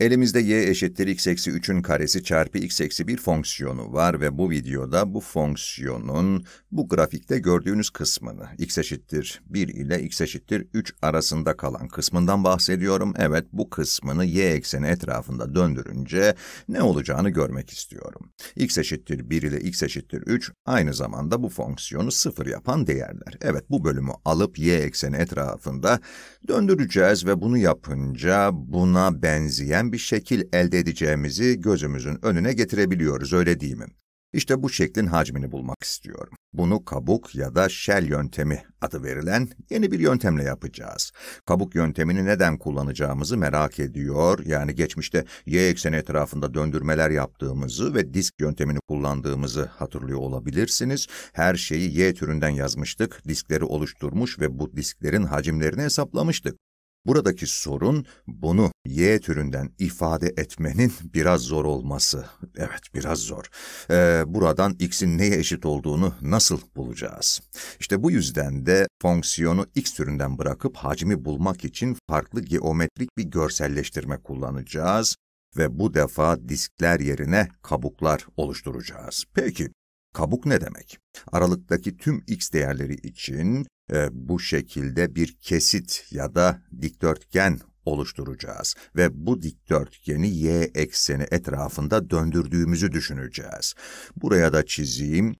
Elimizde y eşittir x eksi 3'ün karesi çarpı x eksi 1 fonksiyonu var ve bu videoda bu fonksiyonun bu grafikte gördüğünüz kısmını x eşittir 1 ile x eşittir 3 arasında kalan kısmından bahsediyorum. Evet bu kısmını y ekseni etrafında döndürünce ne olacağını görmek istiyorum. x eşittir 1 ile x eşittir 3 aynı zamanda bu fonksiyonu 0 yapan değerler. Evet bu bölümü alıp y ekseni etrafında döndüreceğiz ve bunu yapınca buna benzeyen benzeyen bir şekil elde edeceğimizi gözümüzün önüne getirebiliyoruz, öyle değil mi? İşte bu şeklin hacmini bulmak istiyorum. Bunu kabuk ya da shell yöntemi adı verilen yeni bir yöntemle yapacağız. Kabuk yöntemini neden kullanacağımızı merak ediyor. Yani geçmişte y ekseni etrafında döndürmeler yaptığımızı ve disk yöntemini kullandığımızı hatırlıyor olabilirsiniz. Her şeyi y türünden yazmıştık, diskleri oluşturmuş ve bu disklerin hacimlerini hesaplamıştık. Buradaki sorun bunu Y türünden ifade etmenin biraz zor olması. Evet biraz zor. Ee, buradan X'in neye eşit olduğunu nasıl bulacağız? İşte bu yüzden de fonksiyonu X türünden bırakıp hacmi bulmak için farklı geometrik bir görselleştirme kullanacağız ve bu defa diskler yerine kabuklar oluşturacağız. Peki, kabuk ne demek? Aralıktaki tüm x değerleri için e, bu şekilde bir kesit ya da dikdörtgen oluşturacağız ve bu dikdörtgeni y ekseni etrafında döndürdüğümüzü düşüneceğiz. Buraya da çizeyim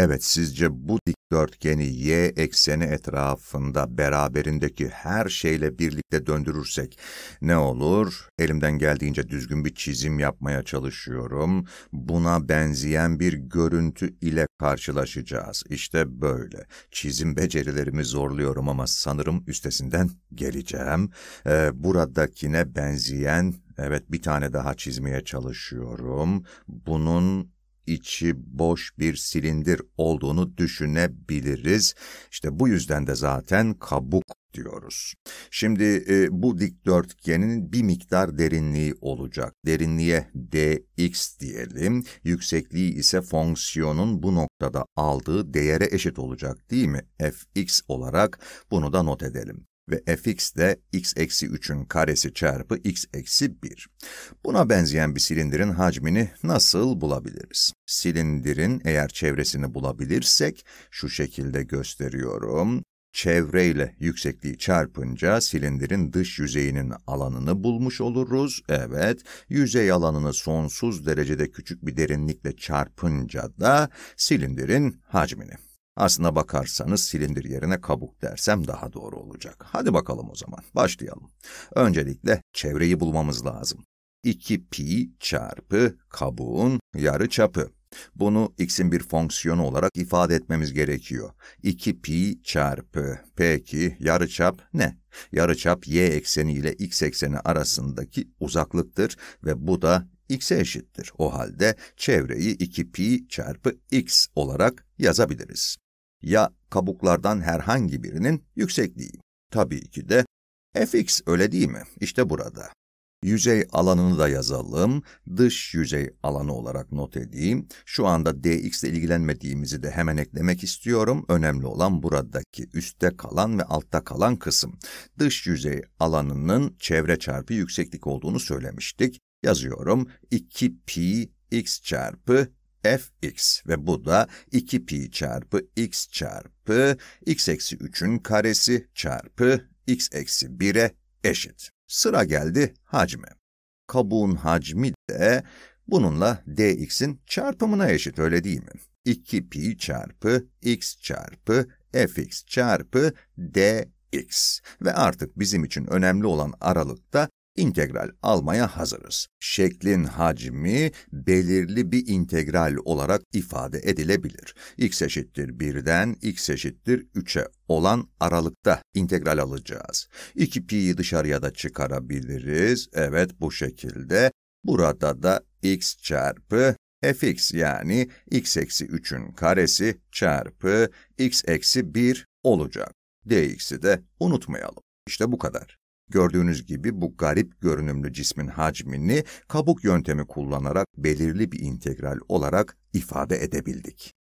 Evet, sizce bu dikdörtgeni y ekseni etrafında beraberindeki her şeyle birlikte döndürürsek ne olur? Elimden geldiğince düzgün bir çizim yapmaya çalışıyorum. Buna benzeyen bir görüntü ile karşılaşacağız. İşte böyle. Çizim becerilerimi zorluyorum ama sanırım üstesinden geleceğim. Ee, buradakine benzeyen, evet bir tane daha çizmeye çalışıyorum. Bunun içi boş bir silindir olduğunu düşünebiliriz. İşte bu yüzden de zaten kabuk diyoruz. Şimdi e, bu dikdörtgenin bir miktar derinliği olacak. Derinliğe dx diyelim. Yüksekliği ise fonksiyonun bu noktada aldığı değere eşit olacak değil mi? fx olarak bunu da not edelim ve fx de x eksi 3'ün karesi çarpı x eksi 1. Buna benzeyen bir silindirin hacmini nasıl bulabiliriz? Silindirin eğer çevresini bulabilirsek şu şekilde gösteriyorum. Çevre ile yüksekliği çarpınca silindirin dış yüzeyinin alanını bulmuş oluruz. Evet, yüzey alanını sonsuz derecede küçük bir derinlikle çarpınca da silindirin hacmini. Aslına bakarsanız silindir yerine kabuk dersem daha doğru olacak. Hadi bakalım o zaman, başlayalım. Öncelikle çevreyi bulmamız lazım. 2 pi çarpı kabuğun yarı çapı. Bunu x'in bir fonksiyonu olarak ifade etmemiz gerekiyor. 2 pi çarpı. Peki çap ne? Yarı çap y ekseni ile x ekseni arasındaki uzaklıktır ve bu da x'e eşittir. O halde çevreyi 2 pi çarpı x olarak yazabiliriz ya kabuklardan herhangi birinin yüksekliği. Tabii ki de fx öyle değil mi? İşte burada. Yüzey alanını da yazalım. Dış yüzey alanı olarak not edeyim. Şu anda dx ile ilgilenmediğimizi de hemen eklemek istiyorum. Önemli olan buradaki üstte kalan ve altta kalan kısım. Dış yüzey alanının çevre çarpı yükseklik olduğunu söylemiştik. Yazıyorum. 2 pi x çarpı fx ve bu da 2pi çarpı x çarpı x eksi 3'ün karesi çarpı x eksi 1'e eşit. Sıra geldi hacme. Kabuğun hacmi de bununla dx'in çarpımına eşit öyle değil mi? 2pi çarpı x çarpı fx çarpı dx. Ve artık bizim için önemli olan aralıkta integral almaya hazırız. Şeklin hacmi belirli bir integral olarak ifade edilebilir. x eşittir 1'den x eşittir 3'e olan aralıkta integral alacağız. 2pi'yi dışarıya da çıkarabiliriz. Evet bu şekilde. Burada da x çarpı fx yani x eksi 3'ün karesi çarpı x eksi 1 olacak. dx'i de unutmayalım. İşte bu kadar. Gördüğünüz gibi bu garip görünümlü cismin hacmini kabuk yöntemi kullanarak belirli bir integral olarak ifade edebildik.